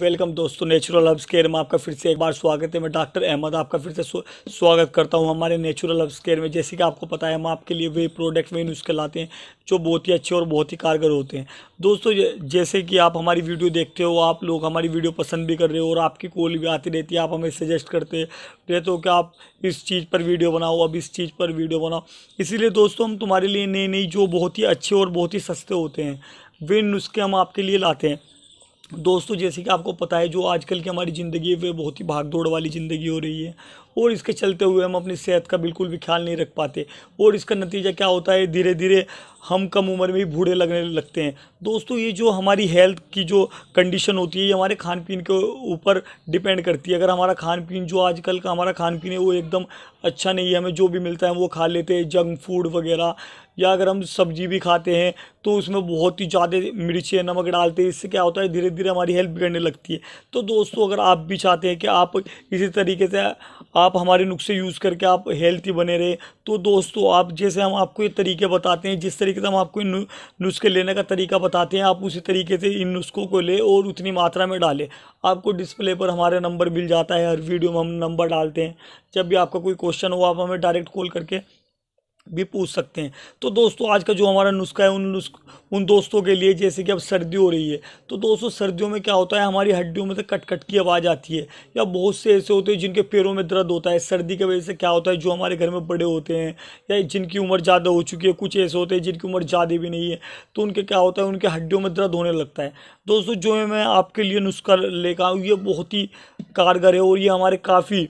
welcome दोस्तों natural hubs care में आपका फिर से एक बार स्वागत है मैं डॉक्टर अहमद आपका फिर से स्वागत करता हूं हमारे नेचुरल हब्स केयर में जैसे कि आपको पता है हम आपके लिए वे प्रोडक्ट वही नुस्खे लाते हैं जो बहुत ही अच्छे और बहुत ही कारगर होते हैं दोस्तों जैसे कि आप हमारी वीडियो देखते हो आप लोग हमारी वीडियो पसंद भी कर रहे हो और आपकी कॉल भी आती रहती है आप हमें सजेस्ट करते रहते हो तो कि आप इस चीज़ पर वीडियो बनाओ अब इस चीज़ पर वीडियो बनाओ इसीलिए दोस्तों हम तुम्हारे लिए नई नई जो बहुत ही अच्छे और बहुत ही सस्ते होते हैं वे नुस्खे हम आपके लिए लाते हैं दोस्तों जैसे कि आपको पता है जो आजकल की हमारी ज़िंदगी है वह बहुत ही भाग दौड़ वाली ज़िंदगी हो रही है और इसके चलते हुए हम अपनी सेहत का बिल्कुल भी ख्याल नहीं रख पाते और इसका नतीजा क्या होता है धीरे धीरे हम कम उम्र में ही बूढ़े लगने लगते हैं दोस्तों ये जो हमारी हेल्थ की जो कंडीशन होती है ये हमारे खान पीन के ऊपर डिपेंड करती है अगर हमारा खान पीन जो आजकल का हमारा खान पीन है वो एकदम अच्छा नहीं है हमें जो भी मिलता है वो खा लेते हैं जंक फूड वगैरह या अगर हम सब्जी भी खाते हैं तो उसमें बहुत ही ज़्यादा मिर्ची नमक डालते हैं इससे क्या होता है धीरे धीरे हमारी हेल्थ बिगड़ने लगती है तो दोस्तों अगर आप भी चाहते हैं कि आप इसी तरीके से आप आप हमारे नुस्खे यूज़ करके आप हेल्थी बने रहे तो दोस्तों आप जैसे हम आपको ये तरीके बताते हैं जिस तरीके से हम आपको इन नुस्खे लेने का तरीका बताते हैं आप उसी तरीके से इन नुस्खों को ले और उतनी मात्रा में डालें आपको डिस्प्ले पर हमारे नंबर मिल जाता है हर वीडियो में हम नंबर डालते हैं जब भी आपका कोई क्वेश्चन हो आप हमें डायरेक्ट कॉल करके भी पूछ सकते हैं तो दोस्तों आज का जो हमारा नुस्खा है उन उन दोस्तों के लिए जैसे कि अब सर्दी हो रही है तो दोस्तों सर्दियों में क्या होता है हमारी हड्डियों में से कट कट की आवाज़ आती है या बहुत से ऐसे होते हैं जिनके पैरों में दर्द होता है सर्दी की वजह से क्या होता है जो हमारे घर में बड़े होते हैं या जिनकी उम्र ज़्यादा हो चुकी है कुछ ऐसे होते हैं जिनकी उम्र ज़्यादा भी नहीं है तो उनके क्या होता है उनके हड्डियों में दर्द होने लगता है दोस्तों जो है मैं आपके लिए नुस्खा लेकर आऊँ ये बहुत ही कारगर है और ये हमारे काफ़ी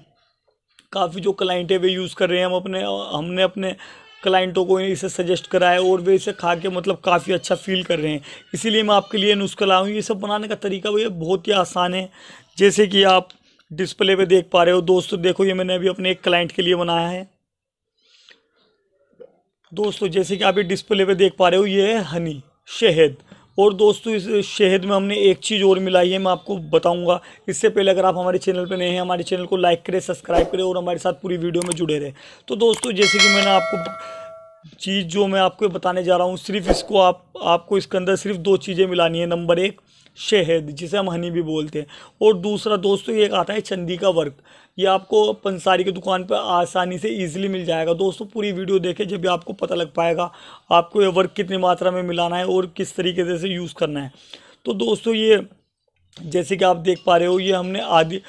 काफ़ी जो क्लाइंट है वे यूज़ कर रहे हैं हम अपने हमने अपने क्लाइंटों को इसे सजेस्ट करा है और वे इसे खा के मतलब काफ़ी अच्छा फील कर रहे हैं इसीलिए मैं आपके लिए नुस्खा लाऊँ हूँ ये सब बनाने का तरीका भैया बहुत ही आसान है जैसे कि आप डिस्प्ले पे देख पा रहे हो दोस्तों देखो ये मैंने अभी अपने एक क्लाइंट के लिए बनाया है दोस्तों जैसे कि आप ये डिस्प्ले पे देख पा रहे हो ये है हनी शहद और दोस्तों इस शहद में हमने एक चीज़ और मिलाई है मैं आपको बताऊंगा इससे पहले अगर आप हमारे चैनल पर नए हैं हमारे चैनल को लाइक करें सब्सक्राइब करें और हमारे साथ पूरी वीडियो में जुड़े रहें तो दोस्तों जैसे कि मैंने आपको चीज़ जो मैं आपको बताने जा रहा हूँ सिर्फ इसको आप आपको इसके अंदर सिर्फ दो चीज़ें मिलानी है नंबर एक शहद जिसे हम हनी भी बोलते हैं और दूसरा दोस्तों ये आता है चंदी का वर्क ये आपको पंसारी की दुकान पर आसानी से इजीली मिल जाएगा दोस्तों पूरी वीडियो देखें जब भी आपको पता लग पाएगा आपको ये वर्क कितनी मात्रा में मिलाना है और किस तरीके से यूज़ करना है तो दोस्तों ये जैसे कि आप देख पा रहे हो ये हमने आधी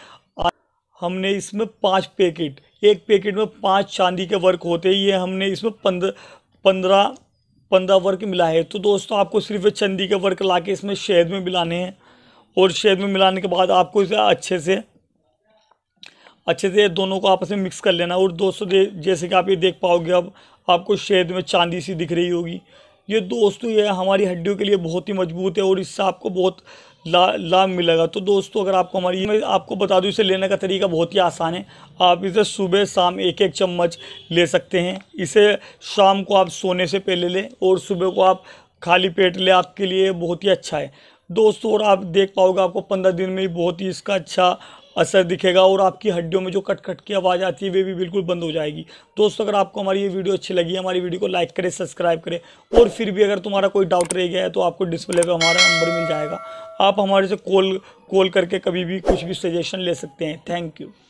हमने इसमें पाँच पैकेट एक पैकेट में पांच चांदी के वर्क होते हैं ये हमने इसमें पंद्रह पंद्रह पंद्रह वर्क मिला है तो दोस्तों आपको सिर्फ चंदी के वर्क ला के इसमें शहद में मिलाने हैं और शहद में मिलाने के बाद आपको इसे अच्छे से अच्छे से दोनों को आपस में मिक्स कर लेना और दोस्तों जैसे कि आप ये देख पाओगे अब आपको शहद में चांदी सी दिख रही होगी ये दोस्तों ये हमारी हड्डियों के लिए बहुत ही मजबूत है और इससे आपको बहुत ला लाभ मिलेगा तो दोस्तों अगर आपको हमारी मैं आपको बता दूँ इसे लेने का तरीका बहुत ही आसान है आप इसे सुबह शाम एक एक चम्मच ले सकते हैं इसे शाम को आप सोने से पहले लें और सुबह को आप खाली पेट लें आपके लिए बहुत ही अच्छा है दोस्तों और आप देख पाओगे आपको पंद्रह दिन में ही बहुत ही इसका अच्छा असर दिखेगा और आपकी हड्डियों में जो कट कट की आवाज़ आती है वे भी बिल्कुल बंद हो जाएगी दोस्तों अगर आपको हमारी ये वीडियो अच्छी लगी है हमारी वीडियो को लाइक करें सब्सक्राइब करें और फिर भी अगर तुम्हारा कोई डाउट रह गया है तो आपको डिस्प्ले पर हमारा नंबर मिल जाएगा आप हमारे से कॉल कॉल करके कभी भी कुछ भी सजेशन ले सकते हैं थैंक यू